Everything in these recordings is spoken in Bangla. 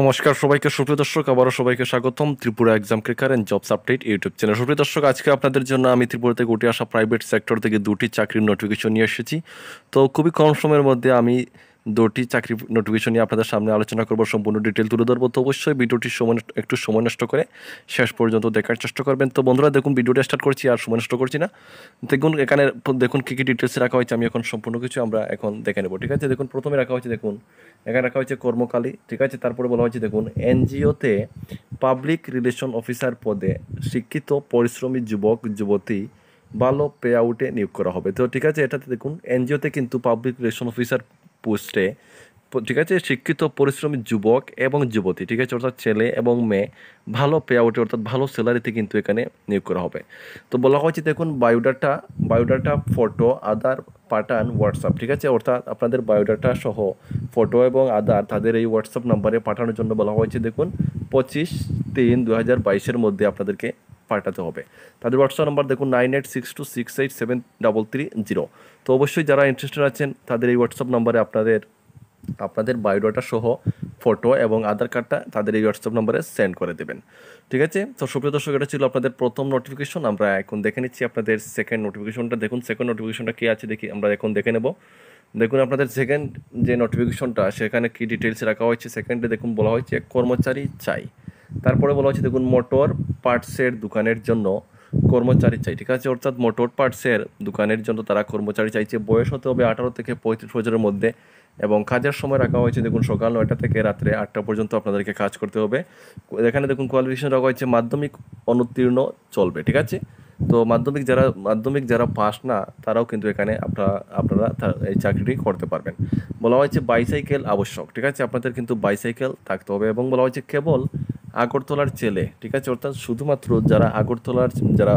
নমস্কার সবাইকে সুপ্রিয় দর্শক আবারও সবাইকে স্বাগতম Tripura exam and jobs update YouTube channel সুপ্রিয় দর্শক আজকে আপনাদের জন্য আমি থেকে উঠে আসা প্রাইভেট সেক্টর থেকে দুটি চাকরির নোটিফিকেশন নিয়ে এসেছি তো খুবই কম সময়ের মধ্যে আমি দুটি চাকরি নোটিফিকেশন নিয়ে আপনাদের সামনে আলোচনা করবো সম্পূর্ণ ডিটেল তুলে ধরবো তো অবশ্যই ভিডিওটি সময় একটু সময় নষ্ট করে শেষ পর্যন্ত দেখার চেষ্টা করবেন তো বন্ধুরা দেখুন ভিডিওটা স্টার্ট করছি আর সময় নষ্ট করছি না দেখুন এখানে দেখুন কী কী ডিটেলস রাখা হয়েছে আমি এখন সম্পূর্ণ কিছু আমরা এখন দেখে নেবো ঠিক আছে দেখুন প্রথমে রাখা হয়েছে দেখুন এখানে রাখা হয়েছে কর্মকালী ঠিক আছে তারপরে বলা হয়েছে দেখুন এনজিওতে পাবলিক রিলেশন অফিসার পদে শিক্ষিত পরিশ্রমী যুবক যুবতী ভালো পে আউটে নিয়োগ করা হবে তো ঠিক আছে এটাতে দেখুন এনজিওতে কিন্তু পাবলিক রিলেশন অফিসার পোস্টে ঠিক আছে শিক্ষিত পরিশ্রমী যুবক এবং যুবতী ঠিক আছে অর্থাৎ ছেলে এবং মেয়ে ভালো পে আউটে অর্থাৎ ভালো স্যালারিতে কিন্তু এখানে নিয়োগ করা হবে তো বলা হয়েছে দেখুন বায়োডাটা বায়োডাটা ফটো আধার পাঠান হোয়াটসঅ্যাপ ঠিক আছে অর্থাৎ আপনাদের বায়োডাটা সহ ফটো এবং আধার তাদের এই হোয়াটসঅ্যাপ নাম্বারে পাঠানোর জন্য বলা হয়েছে দেখুন পঁচিশ তিন দু হাজার বাইশের মধ্যে আপনাদেরকে পাল্টাতে হবে তাদের হোয়াটসঅ্যাপ নাম্বার দেখুন nine eight six two six eight seven double three zero তো অবশ্যই যারা ইন্টারেস্টেড আছেন তাদের এই হোয়াটসঅ্যাপ নাম্বারে আপনাদের আপনাদের বায়োডাটা সহ ফটো এবং আধার কার্ডটা তাদের এই হোয়াটসঅ্যাপ নম্বরে সেন্ড করে দেবেন ঠিক আছে তো সুপ্রিয় দর্শক এটা ছিল আপনাদের প্রথম নোটিফিকেশন আমরা এখন দেখে নিচ্ছি আপনাদের সেকেন্ড নোটিফিকেশনটা দেখুন সেকেন্ড নোটিফিকেশনটা কী আছে দেখি আমরা এখন দেখে নেব দেখুন আপনাদের সেকেন্ড যে নোটিফিকেশনটা সেখানে কী ডিটেলস রাখা হয়েছে সেকেন্ডে দেখুন বলা হয়েছে কর্মচারী চাই তারপরে বলা হচ্ছে দেখুন মোটর পার্টসের দোকানের জন্য কর্মচারী চাই ঠিক আছে অর্থাৎ মোটর পার্টসের দোকানের জন্য তারা কর্মচারী চাইছে বয়স হতে হবে আঠারো থেকে পঁয়ত্রিশ বছরের মধ্যে এবং কাজের সময় রাখা হয়েছে দেখুন সকাল নয়টা থেকে রাত্রে আটটা পর্যন্ত আপনাদেরকে কাজ করতে হবে এখানে দেখুন কোয়ালিফিকেশন রাখা হয়েছে মাধ্যমিক অনুত্তীর্ণ চলবে ঠিক আছে তো মাধ্যমিক যারা মাধ্যমিক যারা পাস না তারাও কিন্তু এখানে আপনারা আপনারা এই চাকরিটি করতে পারবেন বলা হয়েছে বাইসাইকেল আবশ্যক ঠিক আছে আপনাদের কিন্তু বাইসাইকেল থাকতে হবে এবং বলা হয়েছে কেবল আগরতলার ছেলে ঠিক আছে অর্থাৎ শুধুমাত্র যারা আগরতলার যারা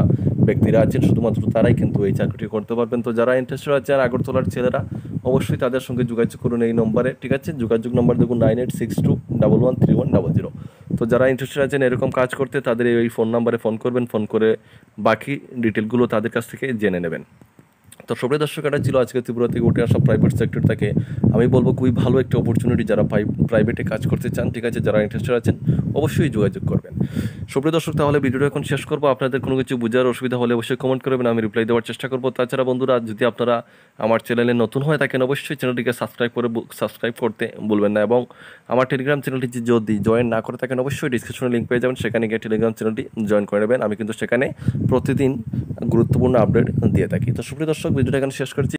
ব্যক্তিরা আছেন শুধুমাত্র তারাই কিন্তু এই চাকরিটি করতে পারবেন তো যারা ইন্টারেস্টেড আছেন আগরতলার ছেলেরা অবশ্যই তাদের সঙ্গে যোগাযোগ করুন এই নম্বরে ঠিক আছে যোগাযোগ নম্বর দেখুন nine eight six two double one three one double zero তো যারা ইন্টারেস্টেড আছেন এরকম কাজ করতে তাদের এই ফোন নাম্বারে ফোন করবেন ফোন করে বাকি ডিটেলগুলো তাদের কাছ থেকে জেনে নেবেন তো সবাই দর্শক এটা ছিল আজকে ত্রিপুরা থেকে উঠে আসা প্রাইভেট সেক্টর থেকে আমি বলবো খুবই ভালো একটা অপরচুনিটি যারা প্রাইভেটে কাজ করতে চান ঠিক আছে যারা ইন্টারেস্টেড আছেন অবশ্যই যোগাযোগ করবেন সবাই দর্শক তাহলে ভিডিওটা এখন শেষ করবো আপনাদের কোনো কিছু বোঝার অসুবিধা হলে অবশ্যই কমেন্ট করবেন আমি রিপ্লাই দেওয়ার চেষ্টা করবো তাছাড়া বন্ধুরা যদি আপনারা আমার চ্যানেলে নতুন হয়ে থাকেন অবশ্যই চ্যানেলটিকে সাবস্ক্রাইব করে সাবস্ক্রাইব করতে ভুলবেন না এবং আমার টেলিগ্রাম চ্যানেলটি যদি জয়েন না করে থাকেন অবশ্যই ডিসক্রিপশনে লিঙ্ক পেয়ে যাবেন সেখানে গিয়ে টেলিগ্রাম চ্যানেলটি জয়েন করে নেবেন আমি কিন্তু সেখানে প্রতিদিন গুরুত্বপূর্ণ আপডেট দিয়ে থাকি তো সুপ্রিয় দর্শক ভিডিওটা এখানে শেষ করছি